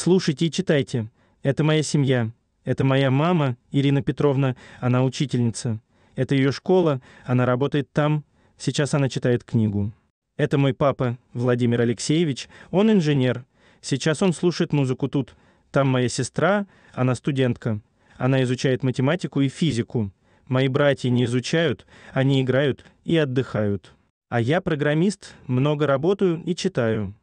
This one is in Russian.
Слушайте и читайте. Это моя семья. Это моя мама, Ирина Петровна, она учительница. Это её школа, она работает там. Сейчас она читает книгу. Это мой папа, Владимир Алексеевич, он инженер. Сейчас он слушает музыку тут. Там моя сестра, она студентка. Она изучает математику и физику. Мои братья не изучают, они играют и отдыхают. А я программист, много работаю и читаю.